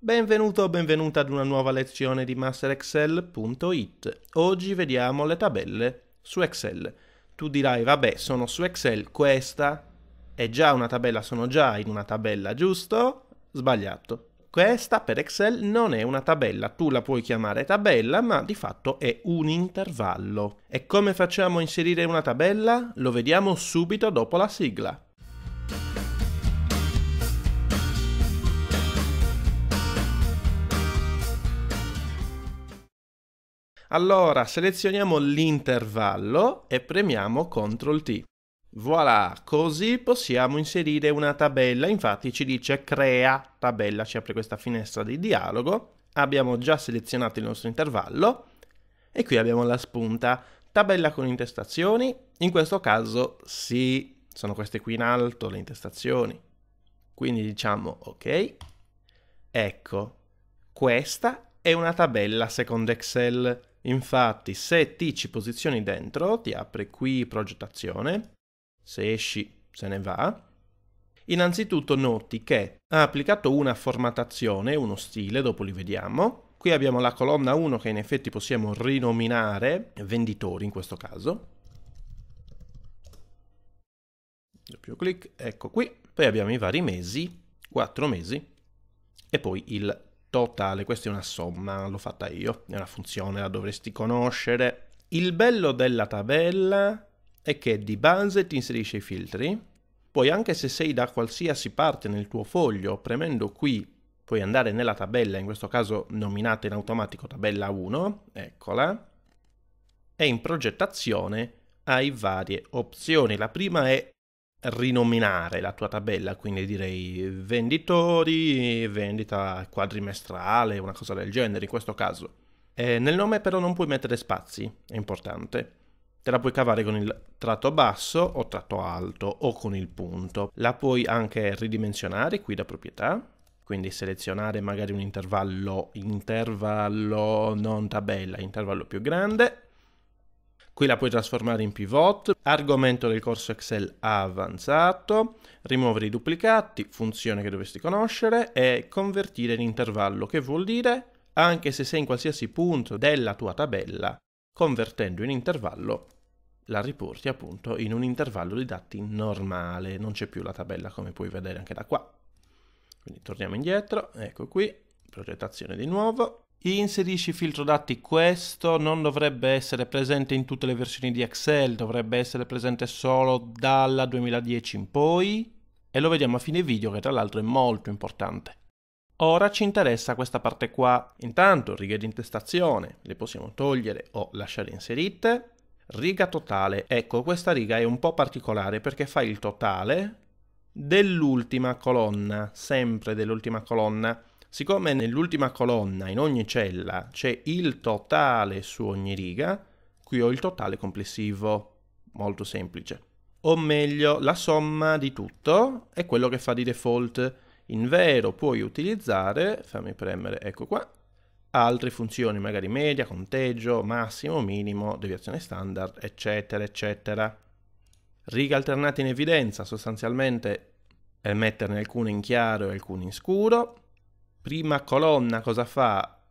Benvenuto o benvenuta ad una nuova lezione di MasterExcel.it. Oggi vediamo le tabelle su Excel. Tu dirai, vabbè, sono su Excel, questa è già una tabella, sono già in una tabella, giusto? Sbagliato. Questa per Excel non è una tabella, tu la puoi chiamare tabella, ma di fatto è un intervallo. E come facciamo a inserire una tabella? Lo vediamo subito dopo la sigla. Allora selezioniamo l'intervallo e premiamo CTRL T. Voilà, così possiamo inserire una tabella, infatti ci dice crea tabella, ci apre questa finestra di dialogo, abbiamo già selezionato il nostro intervallo e qui abbiamo la spunta tabella con intestazioni, in questo caso sì, sono queste qui in alto le intestazioni, quindi diciamo ok, ecco, questa è una tabella secondo Excel, Infatti se ti ci posizioni dentro, ti apre qui progettazione, se esci se ne va. Innanzitutto noti che ha applicato una formattazione, uno stile, dopo li vediamo. Qui abbiamo la colonna 1 che in effetti possiamo rinominare venditori in questo caso. Doppio clic, ecco qui. Poi abbiamo i vari mesi, 4 mesi e poi il totale, questa è una somma, l'ho fatta io, è una funzione, la dovresti conoscere. Il bello della tabella è che di base ti inserisce i filtri, poi anche se sei da qualsiasi parte nel tuo foglio, premendo qui puoi andare nella tabella, in questo caso nominata in automatico tabella 1, eccola, e in progettazione hai varie opzioni. La prima è rinominare la tua tabella, quindi direi venditori, vendita quadrimestrale, una cosa del genere in questo caso. E nel nome però non puoi mettere spazi, è importante. Te la puoi cavare con il tratto basso o tratto alto o con il punto. La puoi anche ridimensionare qui da proprietà, quindi selezionare magari un intervallo, intervallo non tabella, intervallo più grande Qui la puoi trasformare in pivot, argomento del corso Excel avanzato, rimuovere i duplicati, funzione che dovresti conoscere e convertire in intervallo, che vuol dire anche se sei in qualsiasi punto della tua tabella, convertendo in intervallo la riporti appunto in un intervallo di dati normale, non c'è più la tabella come puoi vedere anche da qua. Quindi torniamo indietro, ecco qui, progettazione di nuovo, Inserisci filtro dati questo, non dovrebbe essere presente in tutte le versioni di Excel, dovrebbe essere presente solo dalla 2010 in poi e lo vediamo a fine video che tra l'altro è molto importante. Ora ci interessa questa parte qua. Intanto righe di intestazione le possiamo togliere o lasciare inserite. Riga totale, ecco questa riga è un po' particolare perché fa il totale dell'ultima colonna, sempre dell'ultima colonna. Siccome nell'ultima colonna in ogni cella c'è il totale su ogni riga, qui ho il totale complessivo, molto semplice. O meglio, la somma di tutto è quello che fa di default. In vero puoi utilizzare, fammi premere, ecco qua, altre funzioni, magari media, conteggio, massimo, minimo, deviazione standard, eccetera, eccetera. Righe alternate in evidenza, sostanzialmente è metterne alcune in chiaro e alcune in scuro. Prima colonna cosa fa?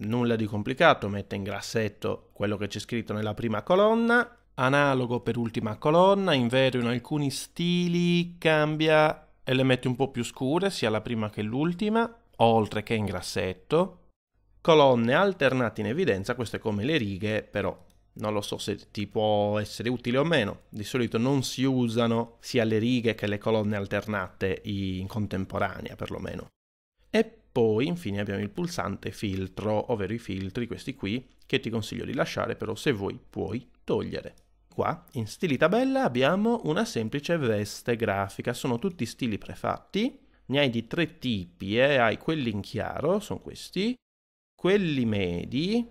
Nulla di complicato, mette in grassetto quello che c'è scritto nella prima colonna, analogo per ultima colonna, in vero in alcuni stili cambia e le mette un po' più scure sia la prima che l'ultima, oltre che in grassetto. Colonne alternate in evidenza, queste come le righe, però non lo so se ti può essere utile o meno. Di solito non si usano sia le righe che le colonne alternate in contemporanea, perlomeno. E poi infine abbiamo il pulsante filtro, ovvero i filtri, questi qui, che ti consiglio di lasciare però se vuoi puoi togliere. Qua, in stili tabella, abbiamo una semplice veste grafica, sono tutti stili prefatti, ne hai di tre tipi, eh? hai quelli in chiaro, sono questi, quelli medi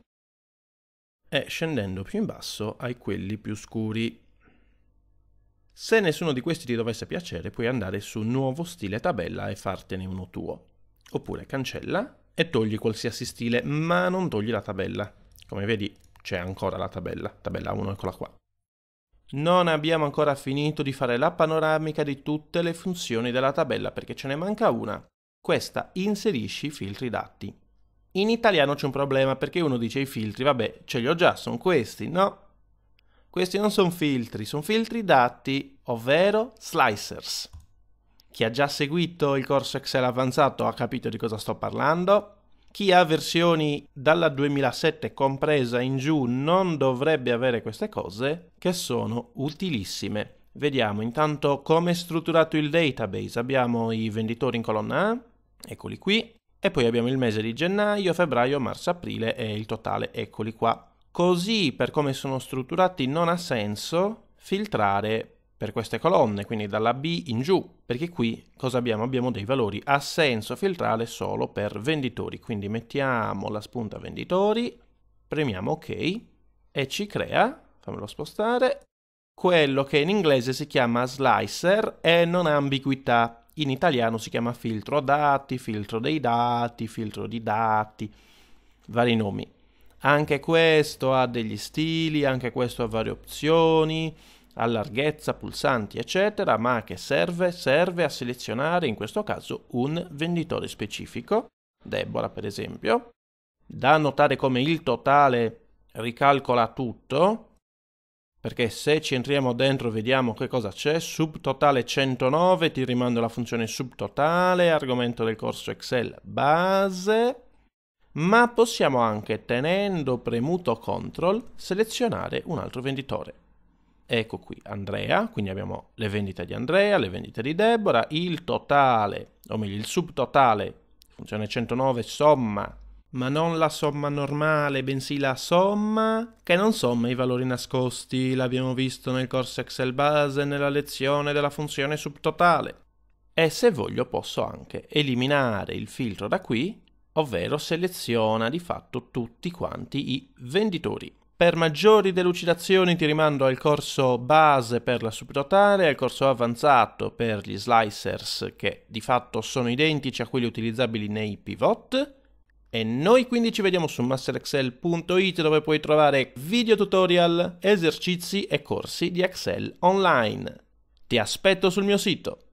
e scendendo più in basso hai quelli più scuri. Se nessuno di questi ti dovesse piacere puoi andare su nuovo stile tabella e fartene uno tuo oppure cancella e togli qualsiasi stile, ma non togli la tabella. Come vedi c'è ancora la tabella, tabella 1, eccola qua. Non abbiamo ancora finito di fare la panoramica di tutte le funzioni della tabella perché ce ne manca una. Questa inserisci i filtri dati. In italiano c'è un problema perché uno dice i filtri, vabbè, ce li ho già, sono questi, no? Questi non sono filtri, sono filtri dati, ovvero slicers. Chi ha già seguito il corso Excel avanzato ha capito di cosa sto parlando. Chi ha versioni dalla 2007 compresa in giù non dovrebbe avere queste cose che sono utilissime. Vediamo intanto come è strutturato il database. Abbiamo i venditori in colonna A, eccoli qui, e poi abbiamo il mese di gennaio, febbraio, marzo, aprile e il totale, eccoli qua. Così, per come sono strutturati, non ha senso filtrare per queste colonne, quindi dalla B in giù, perché qui cosa abbiamo? Abbiamo dei valori a senso filtrale solo per venditori, quindi mettiamo la spunta venditori, premiamo ok e ci crea, fammelo spostare, quello che in inglese si chiama slicer e non ha ambiguità, in italiano si chiama filtro dati, filtro dei dati, filtro di dati, vari nomi. Anche questo ha degli stili, anche questo ha varie opzioni, a larghezza, pulsanti eccetera, ma che serve? Serve a selezionare in questo caso un venditore specifico, Deborah per esempio. Da notare come il totale ricalcola tutto, perché se ci entriamo dentro vediamo che cosa c'è, subtotale 109, ti rimando alla funzione subtotale, argomento del corso Excel base, ma possiamo anche tenendo premuto CTRL selezionare un altro venditore ecco qui Andrea, quindi abbiamo le vendite di Andrea, le vendite di Deborah, il totale, o meglio il subtotale, funzione 109, somma, ma non la somma normale, bensì la somma che non somma i valori nascosti, l'abbiamo visto nel corso Excel base nella lezione della funzione subtotale. E se voglio posso anche eliminare il filtro da qui, ovvero seleziona di fatto tutti quanti i venditori. Per maggiori delucidazioni ti rimando al corso base per la subrotale e al corso avanzato per gli slicers che di fatto sono identici a quelli utilizzabili nei pivot. E noi quindi ci vediamo su masterexcel.it dove puoi trovare video tutorial, esercizi e corsi di Excel online. Ti aspetto sul mio sito.